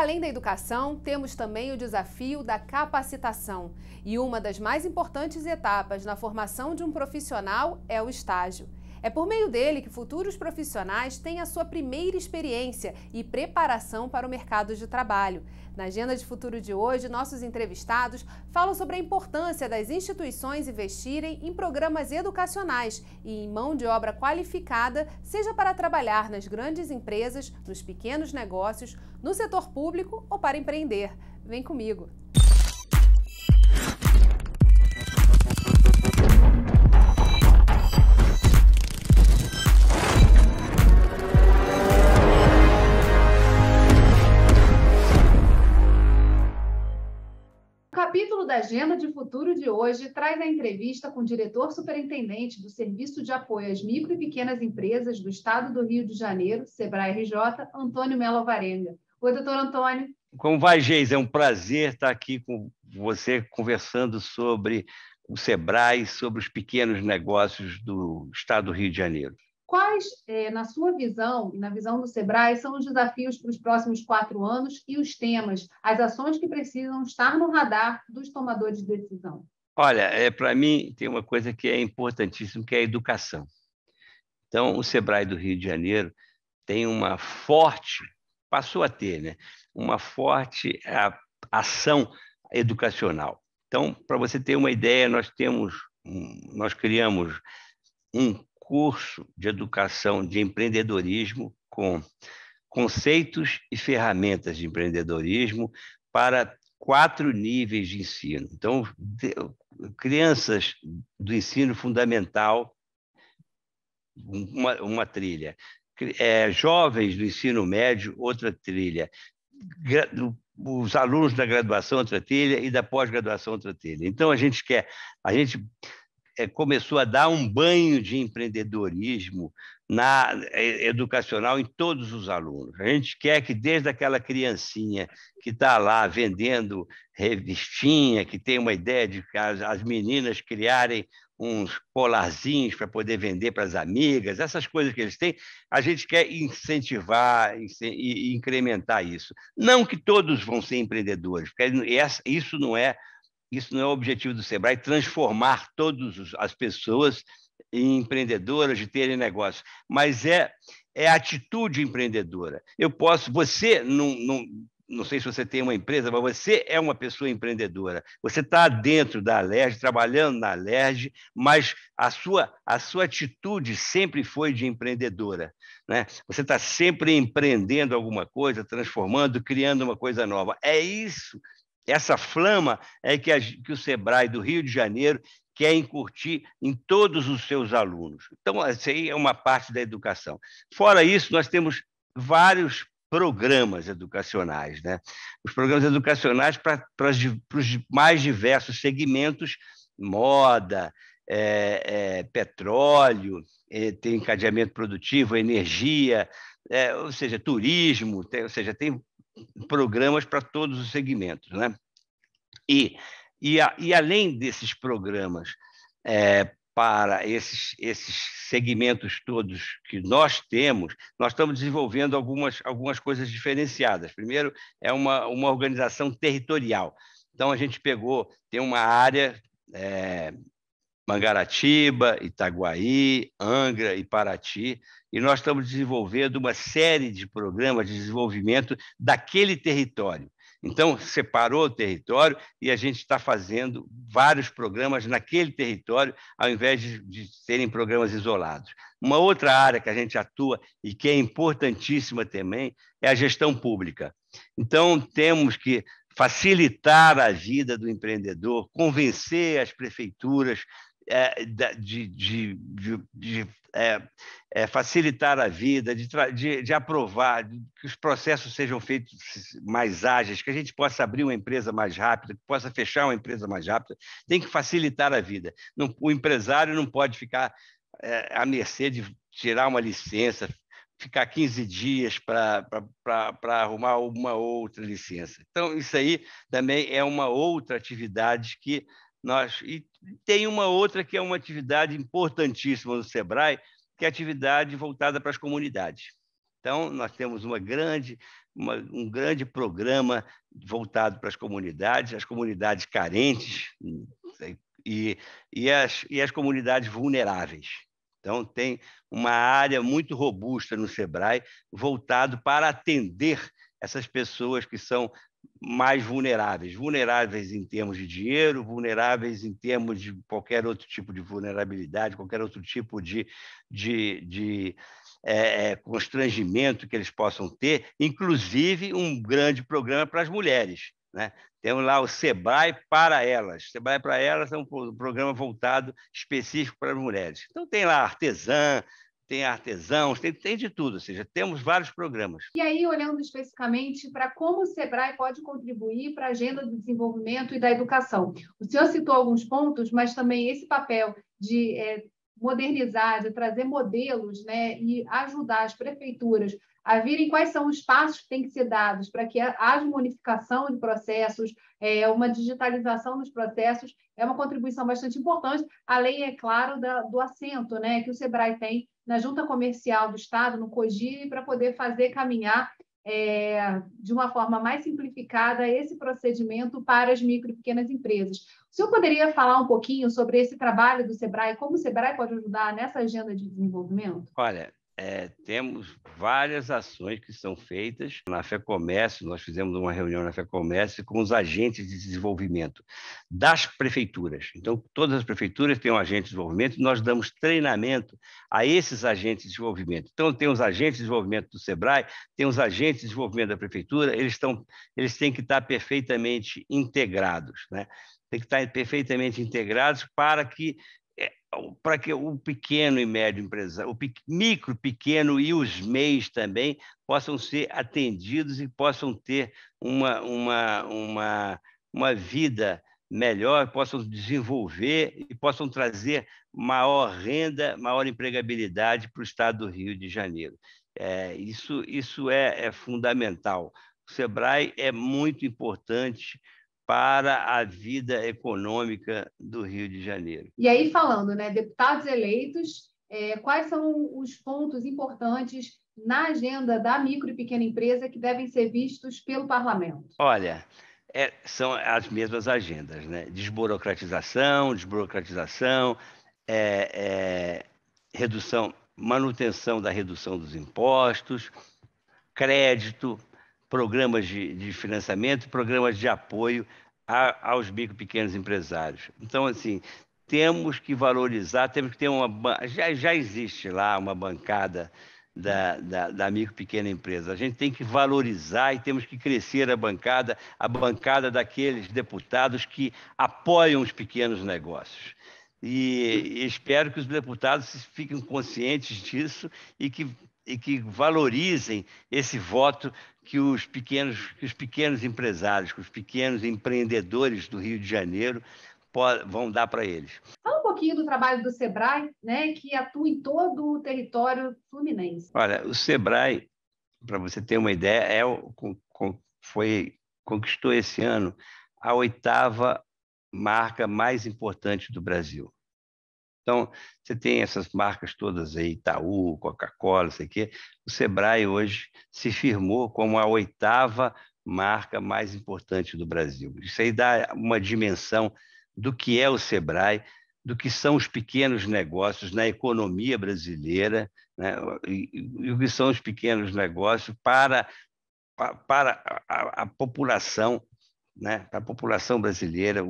além da educação, temos também o desafio da capacitação. E uma das mais importantes etapas na formação de um profissional é o estágio. É por meio dele que futuros profissionais têm a sua primeira experiência e preparação para o mercado de trabalho. Na Agenda de Futuro de hoje, nossos entrevistados falam sobre a importância das instituições investirem em programas educacionais e em mão de obra qualificada, seja para trabalhar nas grandes empresas, nos pequenos negócios, no setor público ou para empreender. Vem comigo! da Agenda de Futuro de hoje traz a entrevista com o diretor superintendente do Serviço de Apoio às Micro e Pequenas Empresas do Estado do Rio de Janeiro, Sebrae RJ, Antônio Melo Varenga. Oi, doutor Antônio. Como vai, Geis? É um prazer estar aqui com você conversando sobre o Sebrae, sobre os pequenos negócios do Estado do Rio de Janeiro. Quais, é, na sua visão e na visão do SEBRAE, são os desafios para os próximos quatro anos e os temas, as ações que precisam estar no radar dos tomadores de decisão? Olha, é, para mim tem uma coisa que é importantíssima, que é a educação. Então, o SEBRAE do Rio de Janeiro tem uma forte, passou a ter, né, uma forte a, ação educacional. Então, para você ter uma ideia, nós temos, nós criamos um curso de educação de empreendedorismo com conceitos e ferramentas de empreendedorismo para quatro níveis de ensino. Então, de, crianças do ensino fundamental, uma, uma trilha. É, jovens do ensino médio, outra trilha. Gra, os alunos da graduação, outra trilha, e da pós-graduação, outra trilha. Então, a gente quer, a gente é, começou a dar um banho de empreendedorismo na é, educacional em todos os alunos. A gente quer que desde aquela criancinha que está lá vendendo revistinha, que tem uma ideia de que as, as meninas criarem uns colarzinhos para poder vender para as amigas, essas coisas que eles têm, a gente quer incentivar e incrementar isso. Não que todos vão ser empreendedores, porque isso não é isso não é o objetivo do Sebrae, transformar todas as pessoas em empreendedoras, de terem negócio, mas é, é atitude empreendedora. Eu posso, você, não, não, não sei se você tem uma empresa, mas você é uma pessoa empreendedora. Você está dentro da Alerj, trabalhando na Alerj, mas a sua, a sua atitude sempre foi de empreendedora. Né? Você está sempre empreendendo alguma coisa, transformando, criando uma coisa nova. É isso essa flama é que, a, que o SEBRAE do Rio de Janeiro quer incutir em todos os seus alunos. Então, essa aí é uma parte da educação. Fora isso, nós temos vários programas educacionais, né? Os programas educacionais para os mais diversos segmentos, moda, é, é, petróleo, é, tem encadeamento produtivo, energia, é, ou seja, turismo, tem, ou seja, tem programas para todos os segmentos. Né? E, e, a, e além desses programas é, para esses, esses segmentos todos que nós temos, nós estamos desenvolvendo algumas, algumas coisas diferenciadas. Primeiro, é uma, uma organização territorial. Então, a gente pegou, tem uma área é, Mangaratiba, Itaguaí, Angra e Paraty, e nós estamos desenvolvendo uma série de programas de desenvolvimento daquele território. Então, separou o território e a gente está fazendo vários programas naquele território, ao invés de, de serem programas isolados. Uma outra área que a gente atua e que é importantíssima também é a gestão pública. Então, temos que facilitar a vida do empreendedor, convencer as prefeituras é, de, de, de, de é, é, facilitar a vida, de, aprovar, que os processos sejam feitos mais ágeis, que a gente possa abrir uma empresa mais rápida, que possa fechar uma empresa mais rápida, tem que facilitar a vida. Não, o empresário não pode ficar é, à mercê de tirar uma licença, ficar 15 dias para arrumar uma outra licença. Então, isso aí também é uma outra atividade que nós, e tem uma outra que é uma atividade importantíssima do SEBRAE, que é a atividade voltada para as comunidades. Então, nós temos uma grande, uma, um grande programa voltado para as comunidades, as comunidades carentes e, e, as, e as comunidades vulneráveis. Então, tem uma área muito robusta no SEBRAE voltado para atender essas pessoas que são mais vulneráveis, vulneráveis em termos de dinheiro, vulneráveis em termos de qualquer outro tipo de vulnerabilidade, qualquer outro tipo de, de, de é, constrangimento que eles possam ter, inclusive um grande programa para as mulheres. Né? Temos lá o SEBRAE para elas. O SEBRAE para elas é um programa voltado específico para as mulheres. Então, tem lá artesã, tem artesãos, tem, tem de tudo, ou seja, temos vários programas. E aí, olhando especificamente para como o SEBRAE pode contribuir para a agenda do desenvolvimento e da educação. O senhor citou alguns pontos, mas também esse papel de é, modernizar, de trazer modelos né, e ajudar as prefeituras a virem quais são os passos que têm que ser dados para que haja uma unificação de processos, é, uma digitalização dos processos, é uma contribuição bastante importante, além, é claro, da, do assento né, que o SEBRAE tem na Junta Comercial do Estado, no COGIRE, para poder fazer caminhar é, de uma forma mais simplificada esse procedimento para as micro e pequenas empresas. O senhor poderia falar um pouquinho sobre esse trabalho do SEBRAE, como o SEBRAE pode ajudar nessa agenda de desenvolvimento? Olha, é, temos várias ações que são feitas na FEComércio. Nós fizemos uma reunião na FEComércio com os agentes de desenvolvimento das prefeituras. Então, todas as prefeituras têm um agente de desenvolvimento e nós damos treinamento a esses agentes de desenvolvimento. Então, tem os agentes de desenvolvimento do SEBRAE, tem os agentes de desenvolvimento da prefeitura, eles, estão, eles têm que estar perfeitamente integrados. Né? Tem que estar perfeitamente integrados para que para que o pequeno e médio empresário, o micro, pequeno e os MEIs também possam ser atendidos e possam ter uma, uma, uma, uma vida melhor, possam desenvolver e possam trazer maior renda, maior empregabilidade para o estado do Rio de Janeiro. É, isso isso é, é fundamental. O SEBRAE é muito importante para a vida econômica do Rio de Janeiro. E aí, falando, né, deputados eleitos, é, quais são os pontos importantes na agenda da micro e pequena empresa que devem ser vistos pelo parlamento? Olha, é, são as mesmas agendas, né? Desburocratização, desburocratização, é, é, redução, manutenção da redução dos impostos, crédito, programas de, de financiamento, programas de apoio a, aos micro pequenos empresários. Então, assim, temos que valorizar, temos que ter uma. Já, já existe lá uma bancada da, da, da micro pequena empresa. A gente tem que valorizar e temos que crescer a bancada, a bancada daqueles deputados que apoiam os pequenos negócios. E, e espero que os deputados fiquem conscientes disso e que e que valorizem esse voto que os pequenos, que os pequenos empresários, que os pequenos empreendedores do Rio de Janeiro vão dar para eles. Fala um pouquinho do trabalho do Sebrae, né, que atua em todo o território fluminense. Olha, o Sebrae, para você ter uma ideia, é, foi, conquistou esse ano a oitava marca mais importante do Brasil. Então, você tem essas marcas todas aí, Itaú, Coca-Cola, sei o quê. O Sebrae hoje se firmou como a oitava marca mais importante do Brasil. Isso aí dá uma dimensão do que é o Sebrae, do que são os pequenos negócios na economia brasileira, né? e, o que são os pequenos negócios para, para a, a população né, a população brasileira,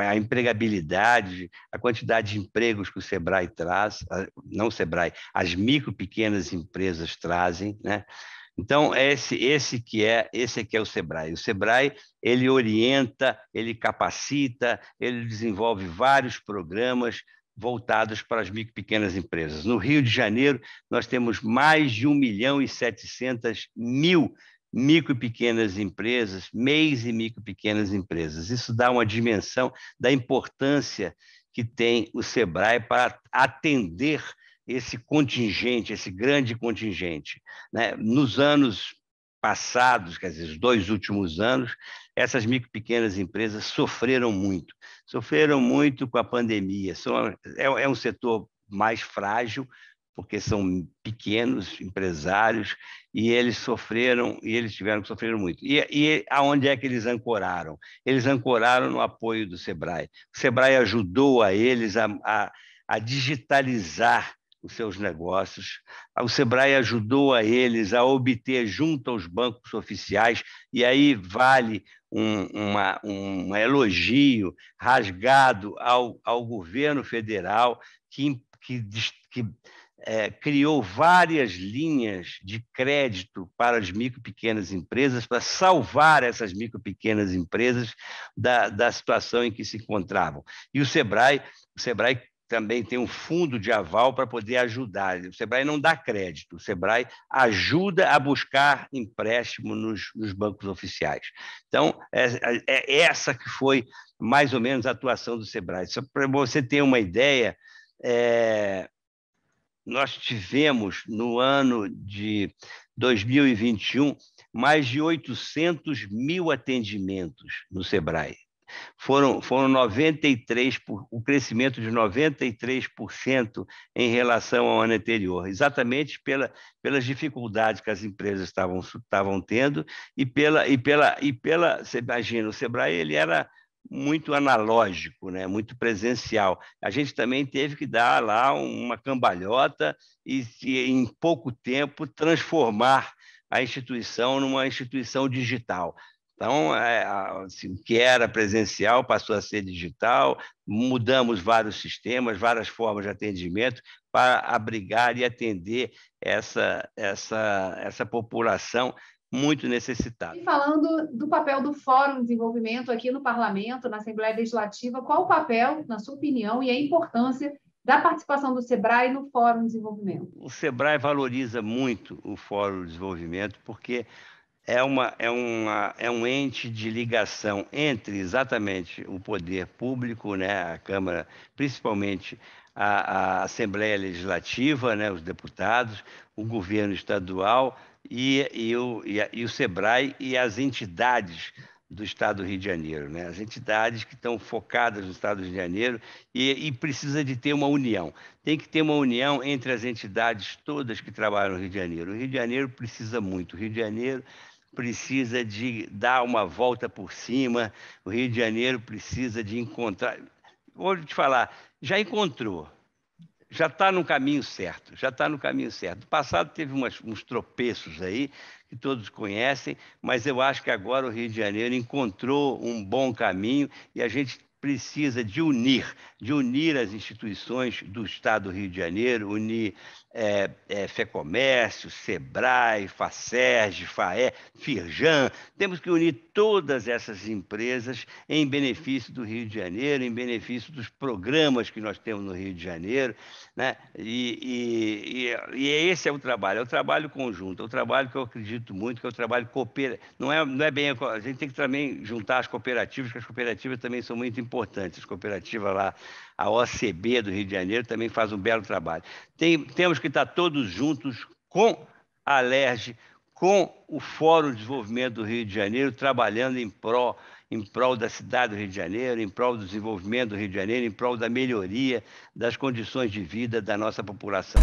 a empregabilidade, a quantidade de empregos que o Sebrae traz, não o Sebrae, as micro pequenas empresas trazem, né? Então esse esse que é esse que é o Sebrae. O Sebrae ele orienta, ele capacita, ele desenvolve vários programas voltados para as micro pequenas empresas. No Rio de Janeiro nós temos mais de 1 milhão e 700 mil micro e pequenas empresas, MEIs e micro e pequenas empresas. Isso dá uma dimensão da importância que tem o SEBRAE para atender esse contingente, esse grande contingente. Né? Nos anos passados, quer dizer, os dois últimos anos, essas micro e pequenas empresas sofreram muito. Sofreram muito com a pandemia. São, é, é um setor mais frágil, porque são pequenos empresários e eles sofreram e eles tiveram que sofrer muito. E, e aonde é que eles ancoraram? Eles ancoraram no apoio do Sebrae. O Sebrae ajudou a eles a, a, a digitalizar os seus negócios. O Sebrae ajudou a eles a obter junto aos bancos oficiais, e aí vale um, uma, um elogio rasgado ao, ao governo federal que, que, que é, criou várias linhas de crédito para as micro e pequenas empresas, para salvar essas micro e pequenas empresas da, da situação em que se encontravam. E o Sebrae, o Sebrae também tem um fundo de aval para poder ajudar. O Sebrae não dá crédito, o Sebrae ajuda a buscar empréstimo nos, nos bancos oficiais. Então, é, é, é essa que foi mais ou menos a atuação do Sebrae. Só para você ter uma ideia, é, nós tivemos no ano de 2021 mais de 800 mil atendimentos no Sebrae. Foram, foram 93, por, crescimento de 93% em relação ao ano anterior, exatamente pela, pelas dificuldades que as empresas estavam, estavam tendo e pela, e pela, e pela, você imagina, o Sebrae ele era muito analógico, né? muito presencial. A gente também teve que dar lá uma cambalhota e, em pouco tempo, transformar a instituição numa instituição digital. Então, é, assim, o que era presencial passou a ser digital, mudamos vários sistemas, várias formas de atendimento para abrigar e atender essa, essa, essa população muito necessitado. E falando do papel do Fórum de Desenvolvimento aqui no Parlamento, na Assembleia Legislativa, qual o papel, na sua opinião, e a importância da participação do SEBRAE no Fórum de Desenvolvimento? O SEBRAE valoriza muito o Fórum de Desenvolvimento, porque é, uma, é, uma, é um ente de ligação entre exatamente o poder público, né, a Câmara, principalmente a, a Assembleia Legislativa, né, os deputados, o governo estadual e, e, o, e, a, e o SEBRAE e as entidades do Estado do Rio de Janeiro, né? as entidades que estão focadas no Estado do Rio de Janeiro e, e, precisa de ter uma união. Tem que ter uma união entre as entidades todas que trabalham no Rio de Janeiro. O Rio de Janeiro precisa muito. O Rio de Janeiro precisa de dar uma volta por cima. O Rio de Janeiro precisa de encontrar. Vou te falar, já encontrou, já está no caminho certo, já está no caminho certo. No passado teve umas, uns tropeços aí, que todos conhecem, mas eu acho que agora o Rio de Janeiro encontrou um bom caminho e a gente precisa de unir, de unir as instituições do Estado do Rio de Janeiro, unir é, é, FEComércio, SEBRAE, FACERJ, FAE, FIRJAN. Temos que unir todas essas empresas em benefício do Rio de Janeiro, em benefício dos programas que nós temos no Rio de Janeiro. Né? E, e, e, é esse é o trabalho, é o trabalho conjunto, é o trabalho que eu acredito muito, que é o trabalho cooperativo. Não é, não é bem... A gente tem que também juntar as cooperativas, que as cooperativas também são muito importantes. As cooperativas lá, a OCB do Rio de Janeiro também faz um belo trabalho. Tem, temos que estar tá todos juntos com a LERJ com o Fórum de Desenvolvimento do Rio de Janeiro, trabalhando em prol, em prol da cidade do Rio de Janeiro, em prol do desenvolvimento do Rio de Janeiro, em prol da melhoria das condições de vida da nossa população.